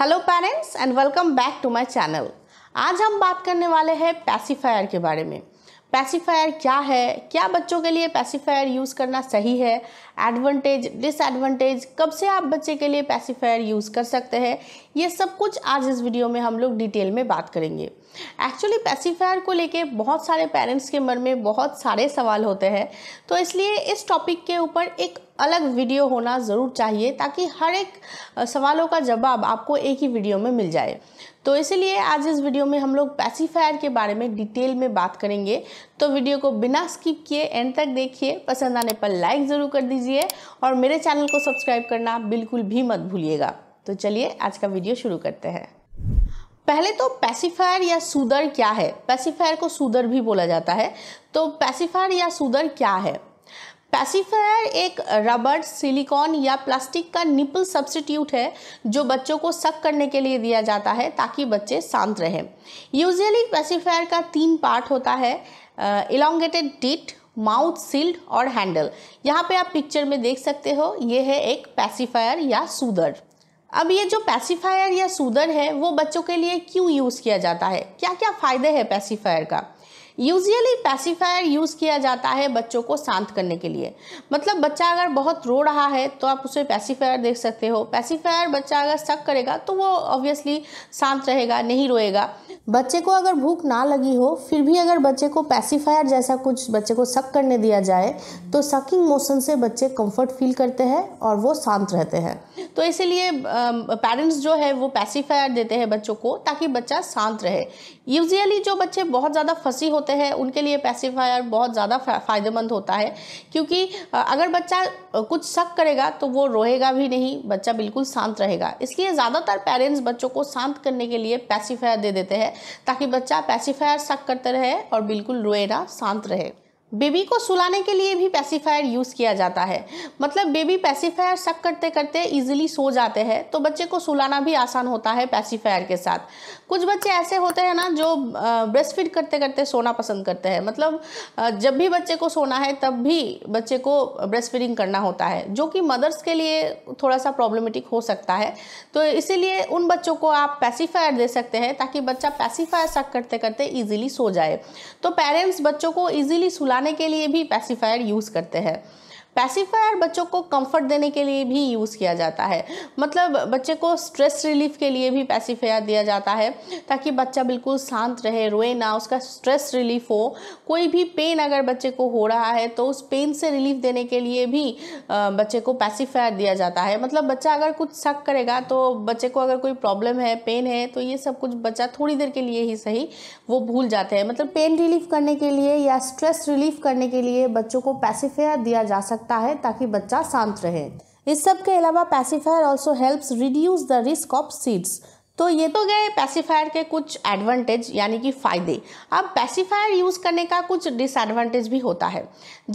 hello parents and welcome back to my channel आज हम बात करने वाले हैं पैसिफायर के बारे में पैसिफायर क्या है क्या बच्चों के लिए पैसिफायर यूज़ करना सही है एडवांटेज डिसएडवांटेज कब से आप बच्चे के लिए पैसिफायर यूज़ कर सकते हैं ये सब कुछ आज इस वीडियो में हम लोग डिटेल में बात करेंगे एक्चुअली पैसिफायर को लेके बहुत सारे पेरेंट्स के मन में बहुत सारे सवाल होते हैं तो इसलिए इस टॉपिक के ऊपर एक अलग वीडियो होना ज़रूर चाहिए ताकि हर एक सवालों का जवाब आपको एक ही वीडियो में मिल जाए तो इसीलिए आज इस वीडियो में हम लोग पैसीफायर के बारे में डिटेल में बात करेंगे तो वीडियो को बिना स्किप किए एंड तक देखिए पसंद आने पर लाइक ज़रूर कर दीजिए और मेरे चैनल को सब्सक्राइब करना बिल्कुल भी मत भूलिएगा तो चलिए आज का वीडियो शुरू करते हैं पहले तो पैसिफायर या सूदर क्या है पैसिफायर को सूदर भी बोला जाता है तो पैसिफायर या सूदर क्या है पैसिफायर एक रबर सिलिकॉन या प्लास्टिक का निपल सब्सटीट्यूट है जो बच्चों को सक करने के लिए दिया जाता है ताकि बच्चे शांत रहें यूजली पैसिफायर का तीन पार्ट होता है इलांगेटेड डिट माउथ सील्ड और हैंडल यहाँ पे आप पिक्चर में देख सकते हो ये है एक पैसिफायर या सूदर अब ये जो पैसिफायर या सूदर है वो बच्चों के लिए क्यों यूज़ किया जाता है क्या क्या फ़ायदे है पैसिफायर का यूजली पैसिफायर यूज़ किया जाता है बच्चों को शांत करने के लिए मतलब बच्चा अगर बहुत रो रहा है तो आप उसे पैसिफायर देख सकते हो पैसिफायर बच्चा अगर शक करेगा तो वो ऑब्वियसली शांत रहेगा नहीं रोएगा बच्चे को अगर भूख ना लगी हो फिर भी अगर बच्चे को पैसिफायर जैसा कुछ बच्चे को शक करने दिया जाए तो सकिंग मोशन से बच्चे कंफर्ट फील करते हैं और वो शांत रहते हैं तो इसीलिए पेरेंट्स जो है वो पैसिफायर देते हैं बच्चों को ताकि बच्चा शांत रहे यूजली जो बच्चे बहुत ज़्यादा फंसी होते हैं उनके लिए पैसिफायर बहुत ज़्यादा फ़ायदेमंद होता है क्योंकि अगर बच्चा कुछ शक करेगा तो वो रोएगा भी नहीं बच्चा बिल्कुल शांत रहेगा इसलिए ज़्यादातर पेरेंट्स बच्चों को शांत करने के लिए पैसिफायर दे देते हैं ताकि बच्चा पैसिफायर शक करते रहे और बिल्कुल रोए ना शांत रहे बेबी को सुलाने के लिए भी पैसिफायर यूज़ किया जाता है मतलब बेबी पैसिफायर सब करते करते ईज़िली सो जाते हैं तो बच्चे को सुलाना भी आसान होता है पैसिफायर के साथ कुछ बच्चे ऐसे होते हैं ना जो ब्रेस्ट फीड करते करते सोना पसंद करते हैं मतलब जब भी बच्चे को सोना है तब भी बच्चे को ब्रेस्ट फीडिंग करना होता है जो कि मदर्स के लिए थोड़ा सा प्रॉब्लमेटिक हो सकता है तो इसीलिए उन बच्चों को आप पैसीफायर दे सकते हैं ताकि बच्चा पैसीफायर सक करते करते ईजिली सो जाए तो पेरेंट्स बच्चों को ईजिली सुलाने बनाने के लिए भी पैसिफायर यूज़ करते हैं पैसिफायर बच्चों को कंफर्ट देने के लिए भी यूज़ किया जाता है मतलब बच्चे को स्ट्रेस रिलीफ के लिए भी पैसिफायर दिया जाता है ताकि बच्चा बिल्कुल शांत रहे रोए ना उसका स्ट्रेस रिलीफ हो कोई भी पेन अगर बच्चे को हो रहा है तो उस पेन से रिलीफ देने के लिए भी बच्चे को पैसिफायर दिया जाता है मतलब बच्चा अगर कुछ शक करेगा तो बच्चे को अगर कोई प्रॉब्लम है पेन है तो ये सब कुछ बच्चा थोड़ी देर के लिए ही सही वो भूल जाते हैं मतलब पेन रिलीफ करने के लिए या स्ट्रेस रिलीफ करने के लिए बच्चों को पैसिफायर दिया जा सकता सकता है ताकि बच्चा शांत रहे इस सब के अलावा pacifier also helps reduce the risk of SIDS तो ये तो गए पैसिफायर के कुछ एडवांटेज यानी कि फ़ायदे अब पैसिफायर यूज़ करने का कुछ डिसएडवांटेज भी होता है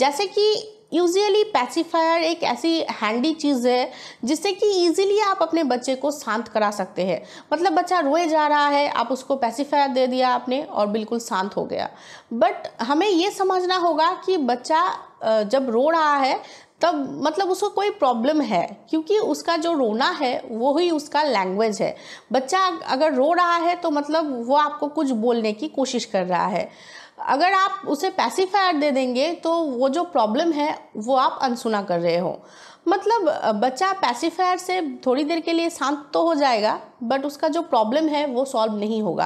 जैसे कि यूजली पैसिफायर एक ऐसी हैंडी चीज़ है जिससे कि इजीली आप अपने बच्चे को शांत करा सकते हैं मतलब बच्चा रोए जा रहा है आप उसको पैसिफायर दे दिया आपने और बिल्कुल शांत हो गया बट हमें ये समझना होगा कि बच्चा जब रो रहा है तब मतलब उसको कोई प्रॉब्लम है क्योंकि उसका जो रोना है वो ही उसका लैंग्वेज है बच्चा अगर रो रहा है तो मतलब वो आपको कुछ बोलने की कोशिश कर रहा है अगर आप उसे पैसिफायर दे देंगे तो वो जो प्रॉब्लम है वो आप अनसुना कर रहे हो मतलब बच्चा पैसिफायर से थोड़ी देर के लिए शांत तो हो जाएगा बट उसका जो प्रॉब्लम है वो सॉल्व नहीं होगा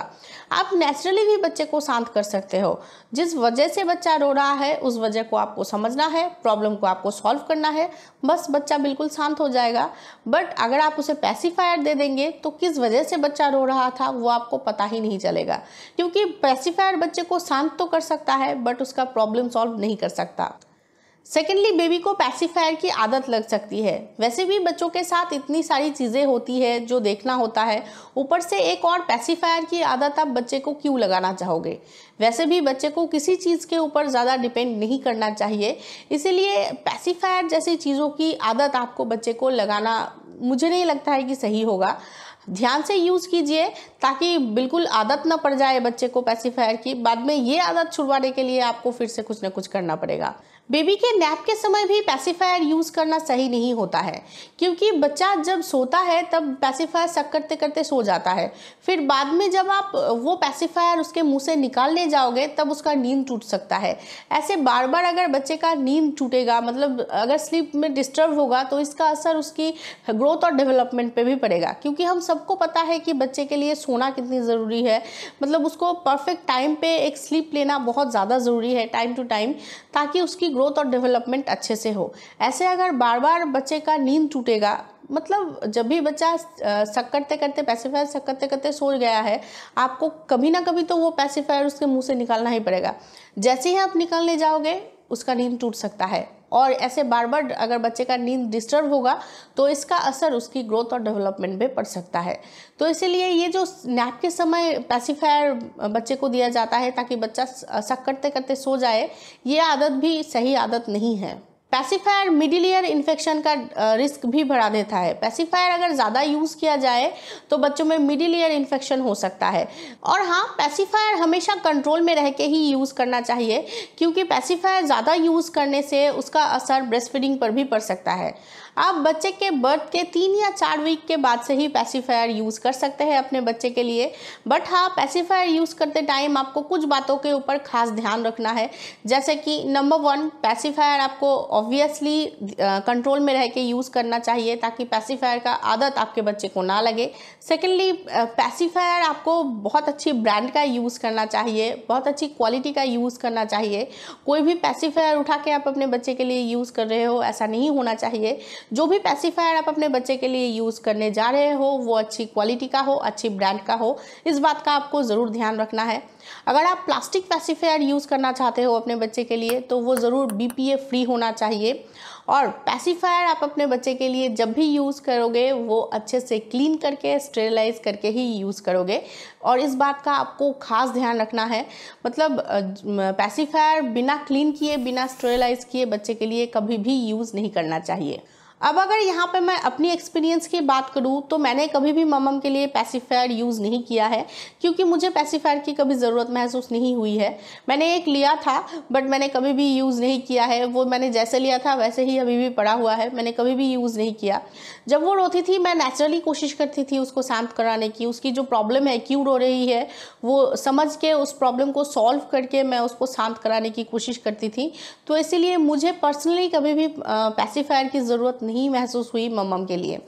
आप नेचुरली भी बच्चे को शांत कर सकते हो जिस वजह से बच्चा रो रहा है उस वजह को आपको समझना है प्रॉब्लम को आपको सॉल्व करना है बस बच्चा बिल्कुल शांत हो जाएगा बट अगर आप उसे पैसिफायर दे देंगे तो किस वजह से बच्चा रो रहा था वो आपको पता ही नहीं चलेगा क्योंकि पैसिफायर बच्चे को शांत तो तो कर सकता है बट उसका प्रॉब्लम सॉल्व नहीं कर सकता सेकेंडली बेबी को पैसिफायर की आदत लग सकती है वैसे भी बच्चों के साथ इतनी सारी चीज़ें होती है जो देखना होता है ऊपर से एक और पैसिफायर की आदत आप बच्चे को क्यों लगाना चाहोगे वैसे भी बच्चे को किसी चीज़ के ऊपर ज़्यादा डिपेंड नहीं करना चाहिए इसीलिए पैसिफायर जैसी चीज़ों की आदत आपको बच्चे को लगाना मुझे नहीं लगता है कि सही होगा ध्यान से यूज़ कीजिए ताकि बिल्कुल आदत ना पड़ जाए बच्चे को पैसिफायर की बाद में ये आदत छुड़वाने के लिए आपको फिर से कुछ ना कुछ करना पड़ेगा बेबी के नैप के समय भी पैसिफायर यूज़ करना सही नहीं होता है क्योंकि बच्चा जब सोता है तब पैसिफायर सक करते करते सो जाता है फिर बाद में जब आप वो पैसिफायर उसके मुंह से निकालने जाओगे तब उसका नींद टूट सकता है ऐसे बार बार अगर बच्चे का नींद टूटेगा मतलब अगर स्लीप में डिस्टर्ब होगा तो इसका असर उसकी ग्रोथ और डेवलपमेंट पर भी पड़ेगा क्योंकि हम सबको पता है कि बच्चे के लिए सोना कितनी ज़रूरी है मतलब उसको परफेक्ट टाइम पर एक स्लीप लेना बहुत ज़्यादा ज़रूरी है टाइम टू टाइम ताकि उसकी ग्रोथ और डेवलपमेंट अच्छे से हो ऐसे अगर बार बार बच्चे का नींद टूटेगा मतलब जब भी बच्चा शक करते करते पैसिफायर शक करते करते सो गया है आपको कभी ना कभी तो वो पैसिफायर उसके मुंह से निकालना ही पड़ेगा जैसे ही आप निकालने जाओगे उसका नींद टूट सकता है और ऐसे बार बार अगर बच्चे का नींद डिस्टर्ब होगा तो इसका असर उसकी ग्रोथ और डेवलपमेंट पर पड़ सकता है तो इसीलिए ये जो नैप के समय पैसिफायर बच्चे को दिया जाता है ताकि बच्चा शक करते करते सो जाए ये आदत भी सही आदत नहीं है पैसिफायर मिडिल ईयर इन्फेक्शन का रिस्क भी बढ़ा देता है पैसिफायर अगर ज़्यादा यूज़ किया जाए तो बच्चों में मिडिल ईयर इन्फेक्शन हो सकता है और हाँ पैसिफायर हमेशा कंट्रोल में रह के ही यूज़ करना चाहिए क्योंकि पैसिफायर ज़्यादा यूज़ करने से उसका असर ब्रेस्ट फीडिंग पर भी पड़ सकता है आप बच्चे के बर्थ के तीन या चार वीक के बाद से ही पैसिफायर यूज़ कर सकते हैं अपने बच्चे के लिए बट हाँ पैसिफायर यूज़ करते टाइम आपको कुछ बातों के ऊपर खास ध्यान रखना है जैसे कि नंबर वन पैसिफायर आपको ऑब्वियसली कंट्रोल uh, में रह के यूज़ करना चाहिए ताकि पैसिफायर का आदत आपके बच्चे को ना लगे सेकेंडली पैसिफायर uh, आपको बहुत अच्छी ब्रांड का यूज़ करना चाहिए बहुत अच्छी क्वालिटी का यूज़ करना चाहिए कोई भी पैसिफायर उठा के आप अपने बच्चे के लिए यूज़ कर रहे हो ऐसा नहीं होना चाहिए जो भी पैसिफायर आप अपने बच्चे के लिए यूज़ करने जा रहे हो वो अच्छी क्वालिटी का हो अच्छी ब्रांड का हो इस बात का आपको ज़रूर ध्यान रखना है अगर आप प्लास्टिक पैसिफायर यूज़ करना चाहते हो अपने बच्चे के लिए तो वो ज़रूर बी फ्री होना चाहिए और पैसिफायर आप अपने बच्चे के लिए जब भी यूज़ करोगे वो अच्छे से क्लीन करके स्टेरलाइज करके ही यूज़ करोगे और इस बात का आपको खास ध्यान रखना है मतलब पैसिफायर बिना क्लीन किए बिना स्टेरलाइज किए बच्चे के लिए कभी भी यूज़ नहीं करना चाहिए अब अगर यहाँ पे मैं अपनी एक्सपीरियंस की बात करूँ तो मैंने कभी भी ममम के लिए पैसीफायर यूज़ नहीं किया है क्योंकि मुझे पैसीफायर की कभी ज़रूरत महसूस नहीं हुई है मैंने एक लिया था बट मैंने कभी भी यूज़ नहीं किया है वो मैंने जैसे लिया था वैसे ही अभी भी पड़ा हुआ है मैंने कभी भी यूज़ नहीं किया जब वो रोती थी मैं नेचुरली कोशिश करती थी उसको शांत कराने की उसकी जो प्रॉब्लम है क्यों रो रही है वो समझ के उस प्रॉब्लम को सॉल्व करके मैं उसको शांत कराने की कोशिश करती थी तो इसीलिए मुझे पर्सनली कभी भी पैसीफायर की ज़रूरत नहीं नहीं महसूस हुई मम्मम के लिए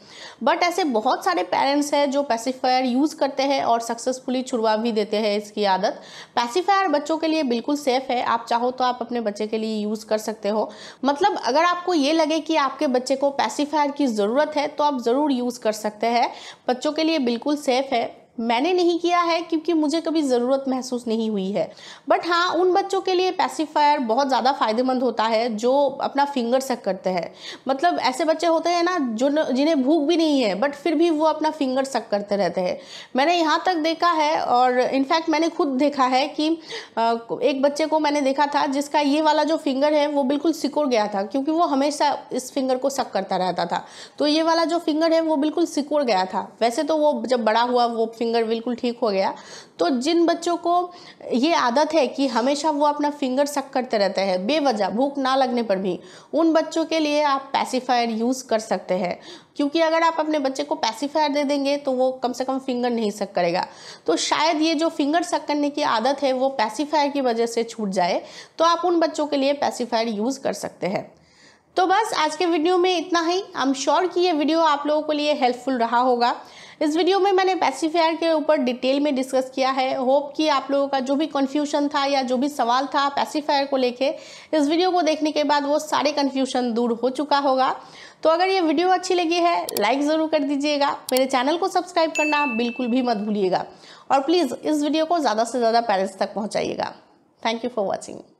बट ऐसे बहुत सारे पेरेंट्स हैं जो पैसिफायर यूज़ करते हैं और सक्सेसफुली छुड़वा भी देते हैं इसकी आदत पैसिफायर बच्चों के लिए बिल्कुल सेफ़ है आप चाहो तो आप अपने बच्चे के लिए यूज़ कर सकते हो मतलब अगर आपको ये लगे कि आपके बच्चे को पैसीफायर की ज़रूरत है तो आप ज़रूर यूज़ कर सकते हैं बच्चों के लिए बिल्कुल सेफ़ है मैंने नहीं किया है क्योंकि मुझे कभी ज़रूरत महसूस नहीं हुई है बट हाँ उन बच्चों के लिए पैसिफायर बहुत ज़्यादा फ़ायदेमंद होता है जो अपना फिंगर सक करते हैं मतलब ऐसे बच्चे होते हैं ना जो जिन्हें भूख भी नहीं है बट फिर भी वो अपना फिंगर सक करते रहते हैं मैंने यहाँ तक देखा है और इनफैक्ट मैंने खुद देखा है कि एक बच्चे को मैंने देखा था जिसका ये वाला जो फिंगर है वो बिल्कुल सिकुड़ गया था क्योंकि वो हमेशा इस फिंगर को सक करता रहता था तो ये वाला जो फिंगर है वो बिल्कुल सिकुड़ गया था वैसे तो वो जब बड़ा हुआ वो फिंगर बिल्कुल ठीक हो गया तो जिन बच्चों को ये आदत है कि हमेशा वो अपना फिंगर सक करते रहते हैं बेवजह भूख ना लगने पर भी उन बच्चों के लिए आप पैसिफायर यूज़ कर सकते हैं क्योंकि अगर आप अपने बच्चे को पैसिफायर दे देंगे तो वो कम से कम फिंगर नहीं सक करेगा तो शायद ये जो फिंगर सक करने की आदत है वो पैसिफायर की वजह से छूट जाए तो आप उन बच्चों के लिए पैसीफायर यूज़ कर सकते हैं तो बस आज के वीडियो में इतना ही आई एम श्योर कि ये वीडियो आप लोगों के लिए हेल्पफुल रहा होगा इस वीडियो में मैंने पैसिफायर के ऊपर डिटेल में डिस्कस किया है होप कि आप लोगों का जो भी कन्फ्यूशन था या जो भी सवाल था पैसिफायर को लेके इस वीडियो को देखने के बाद वो सारे कन्फ्यूजन दूर हो चुका होगा तो अगर ये वीडियो अच्छी लगी है लाइक ज़रूर कर दीजिएगा मेरे चैनल को सब्सक्राइब करना बिल्कुल भी मत भूलिएगा और प्लीज़ इस वीडियो को ज़्यादा से ज़्यादा पेरेंट्स तक पहुँचाइएगा थैंक यू फॉर वॉचिंग